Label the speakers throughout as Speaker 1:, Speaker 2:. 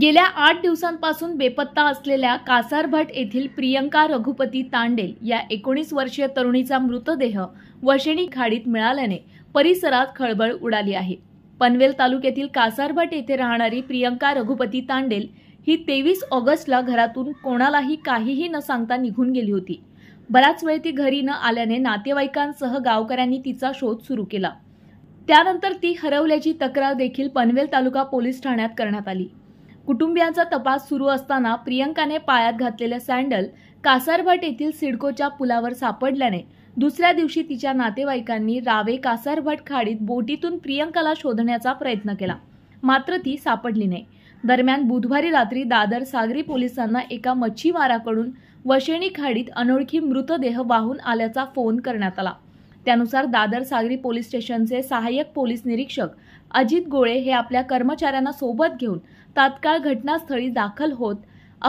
Speaker 1: गेल्या आठ दिवसांपासून बेपत्ता असलेल्या कासारभट येथील प्रियंका रघुपती तांडेल या एकोणीस वर्षीय तरुणीचा मृतदेह वशिणी खाडीत मिळाल्याने परिसरात खळबळ उडाली आहे पनवेल तालुक्यातील कासारभट येथे राहणारी प्रियंका रघुपती तांडेल ही तेवीस ऑगस्टला घरातून कोणालाही काहीही न सांगता निघून गेली होती बराच वेळ ती घरी न आल्याने नातेवाईकांसह गावकऱ्यांनी तिचा शोध सुरू केला त्यानंतर ती हरवल्याची तक्रार देखील पनवेल तालुका पोलीस ठाण्यात करण्यात आली कुटुंबियांचा तपास सुरू असताना प्रियंकाने पायात घातलेले सँडल कासारभट येथील सिडकोच्या पुलावर सापडल्याने दुसऱ्या दिवशी तिच्या नातेवाईकांनी रावे कासारभट खाडीत बोटीतून प्रियंकाला शोधण्याचा प्रयत्न केला मात्र ती सापडली नाही दरम्यान बुधवारी रात्री दादर सागरी पोलिसांना एका मच्छीमाराकडून वशेणी खाडीत अनोळखी मृतदेह वाहून आल्याचा फोन करण्यात आला त्यानुसार दादर सागरी पोलीस स्टेशनचे सहाय्यक पोलीस निरीक्षक अजित गोळे हे आपल्या कर्मचाऱ्यांना सोबत घेऊन तात्काळ घटनास्थळी दाखल होत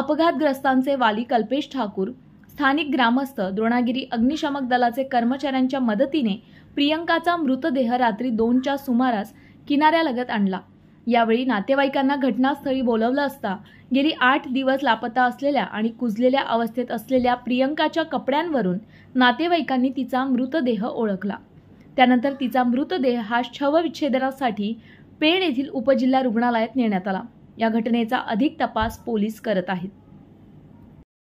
Speaker 1: अपघातग्रस्तांचे वाली कल्पेश ठाकूर स्थानिक ग्रामस्थ द्रोणागिरी अग्निशमक दलाचे कर्मचाऱ्यांच्या मदतीने प्रियंकाचा मृतदेह रात्री दोनच्या सुमारास किनाऱ्यालगत आणला यावेळी नातेवाईकांना घटनास्थळी बोलवलं असता गेली आठ दिवस लापता असलेल्या आणि कुजलेल्या अवस्थेत असलेल्या प्रियंकाच्या कपड्यांवरून नातेवाईकांनी तिचा मृतदेह ओळखला त्यानंतर तिचा मृतदेह हा शवविच्छेदनासाठी पेण येथील उपजिल्हा रुग्णालयात नेण्यात आला या घटनेचा अधिक तपास पोलीस करत आहेत